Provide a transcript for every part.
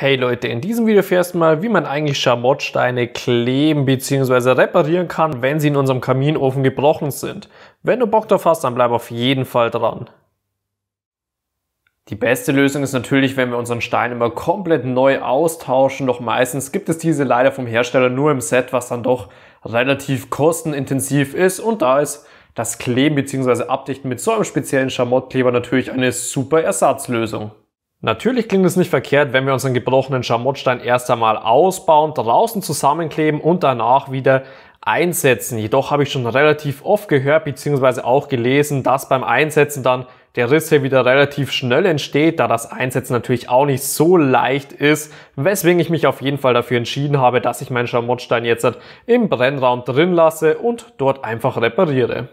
Hey Leute, in diesem Video erfährst du mal, wie man eigentlich Schamottsteine kleben bzw. reparieren kann, wenn sie in unserem Kaminofen gebrochen sind. Wenn du Bock drauf hast, dann bleib auf jeden Fall dran. Die beste Lösung ist natürlich, wenn wir unseren Stein immer komplett neu austauschen, doch meistens gibt es diese leider vom Hersteller nur im Set, was dann doch relativ kostenintensiv ist und da ist das Kleben bzw. Abdichten mit so einem speziellen Schamottkleber natürlich eine super Ersatzlösung. Natürlich klingt es nicht verkehrt, wenn wir unseren gebrochenen Schamottstein erst einmal ausbauen, draußen zusammenkleben und danach wieder einsetzen. Jedoch habe ich schon relativ oft gehört bzw. auch gelesen, dass beim Einsetzen dann der Riss hier wieder relativ schnell entsteht, da das Einsetzen natürlich auch nicht so leicht ist, weswegen ich mich auf jeden Fall dafür entschieden habe, dass ich meinen Schamottstein jetzt im Brennraum drin lasse und dort einfach repariere.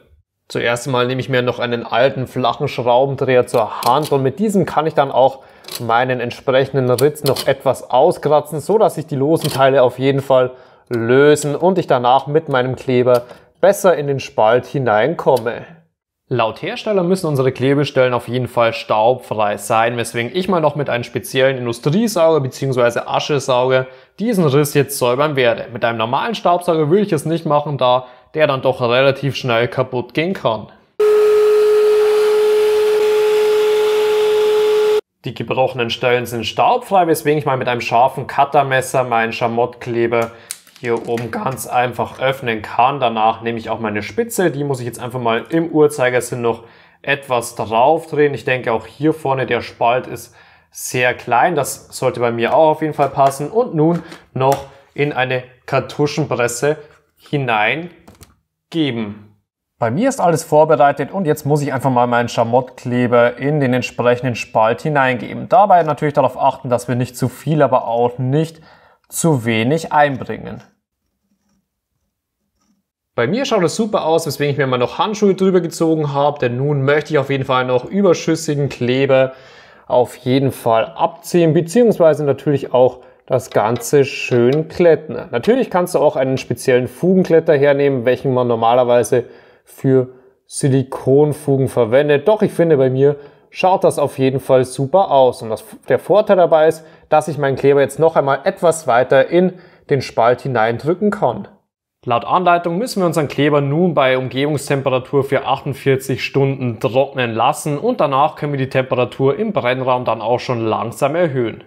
Zuerst mal nehme ich mir noch einen alten flachen Schraubendreher zur Hand und mit diesem kann ich dann auch meinen entsprechenden Ritz noch etwas auskratzen, so dass sich die losen Teile auf jeden Fall lösen und ich danach mit meinem Kleber besser in den Spalt hineinkomme. Laut Hersteller müssen unsere Klebestellen auf jeden Fall staubfrei sein, weswegen ich mal noch mit einem speziellen Industriesauger bzw. Aschesauger diesen Riss jetzt säubern werde. Mit einem normalen Staubsauger würde ich es nicht machen, da der dann doch relativ schnell kaputt gehen kann. Die gebrochenen Stellen sind staubfrei, weswegen ich mal mit einem scharfen Cuttermesser meinen Schamottkleber hier oben ganz einfach öffnen kann. Danach nehme ich auch meine Spitze, die muss ich jetzt einfach mal im Uhrzeigersinn noch etwas draufdrehen. Ich denke auch hier vorne der Spalt ist sehr klein, das sollte bei mir auch auf jeden Fall passen. Und nun noch in eine Kartuschenpresse hinein geben. Bei mir ist alles vorbereitet und jetzt muss ich einfach mal meinen Schamottkleber in den entsprechenden Spalt hineingeben. Dabei natürlich darauf achten, dass wir nicht zu viel, aber auch nicht zu wenig einbringen. Bei mir schaut es super aus, weswegen ich mir mal noch Handschuhe drüber gezogen habe, denn nun möchte ich auf jeden Fall noch überschüssigen Kleber auf jeden Fall abziehen, beziehungsweise natürlich auch das Ganze schön kletten. Natürlich kannst du auch einen speziellen Fugenkletter hernehmen, welchen man normalerweise für Silikonfugen verwendet. Doch ich finde bei mir schaut das auf jeden Fall super aus. Und das, der Vorteil dabei ist, dass ich meinen Kleber jetzt noch einmal etwas weiter in den Spalt hineindrücken kann. Laut Anleitung müssen wir unseren Kleber nun bei Umgebungstemperatur für 48 Stunden trocknen lassen und danach können wir die Temperatur im Brennraum dann auch schon langsam erhöhen.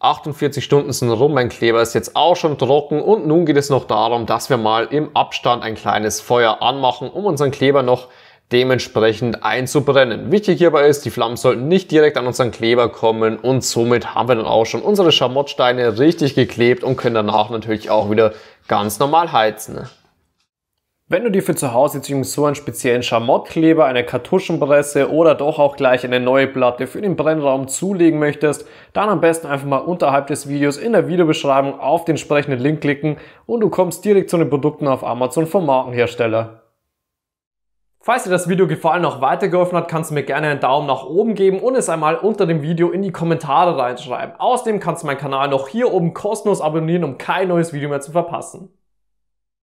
48 Stunden sind rum, mein Kleber ist jetzt auch schon trocken und nun geht es noch darum, dass wir mal im Abstand ein kleines Feuer anmachen, um unseren Kleber noch dementsprechend einzubrennen. Wichtig hierbei ist, die Flammen sollten nicht direkt an unseren Kleber kommen und somit haben wir dann auch schon unsere Schamottsteine richtig geklebt und können danach natürlich auch wieder ganz normal heizen. Wenn du dir für zu Hause jetzt so einen speziellen Schamottkleber, eine Kartuschenpresse oder doch auch gleich eine neue Platte für den Brennraum zulegen möchtest, dann am besten einfach mal unterhalb des Videos in der Videobeschreibung auf den entsprechenden Link klicken und du kommst direkt zu den Produkten auf Amazon vom Markenhersteller. Falls dir das Video gefallen und auch weitergeholfen hat, kannst du mir gerne einen Daumen nach oben geben und es einmal unter dem Video in die Kommentare reinschreiben. Außerdem kannst du meinen Kanal noch hier oben kostenlos abonnieren, um kein neues Video mehr zu verpassen.